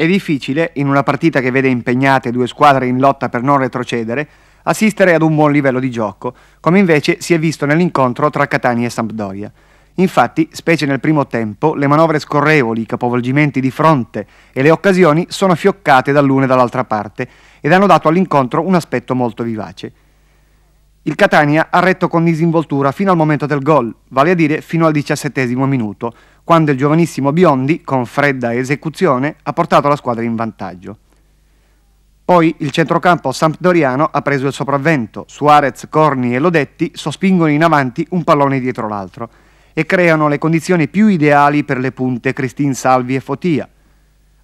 È difficile, in una partita che vede impegnate due squadre in lotta per non retrocedere, assistere ad un buon livello di gioco, come invece si è visto nell'incontro tra Catania e Sampdoria. Infatti, specie nel primo tempo, le manovre scorrevoli, i capovolgimenti di fronte e le occasioni sono fioccate dall'una e dall'altra parte ed hanno dato all'incontro un aspetto molto vivace. Il Catania ha retto con disinvoltura fino al momento del gol, vale a dire fino al diciassettesimo minuto, quando il giovanissimo Biondi, con fredda esecuzione, ha portato la squadra in vantaggio. Poi il centrocampo sampdoriano ha preso il sopravvento, Suarez, Corni e Lodetti sospingono in avanti un pallone dietro l'altro e creano le condizioni più ideali per le punte Cristin Salvi e Fotia.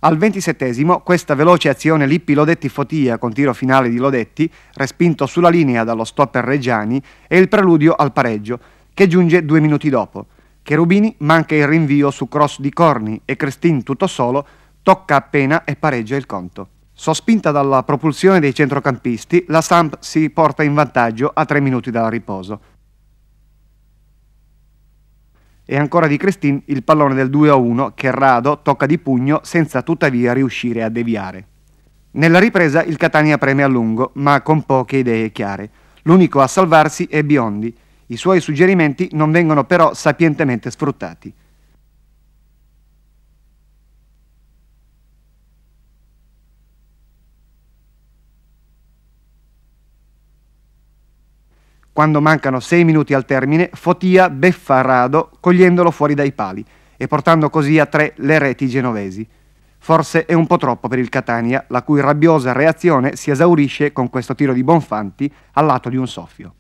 Al ventisettesimo questa veloce azione Lippi-Lodetti-Fotia con tiro finale di Lodetti, respinto sulla linea dallo stopper Reggiani, è il preludio al pareggio, che giunge due minuti dopo – Cherubini manca il rinvio su cross di Corni e Crestin tutto solo tocca appena e pareggia il conto. Sospinta dalla propulsione dei centrocampisti, la Samp si porta in vantaggio a 3 minuti dal riposo. E ancora di Crestin il pallone del 2-1 che Rado tocca di pugno senza tuttavia riuscire a deviare. Nella ripresa il Catania preme a lungo, ma con poche idee chiare. L'unico a salvarsi è Biondi, i suoi suggerimenti non vengono però sapientemente sfruttati. Quando mancano sei minuti al termine, Fotia beffa Rado cogliendolo fuori dai pali e portando così a tre le reti genovesi. Forse è un po' troppo per il Catania, la cui rabbiosa reazione si esaurisce con questo tiro di Bonfanti al lato di un soffio.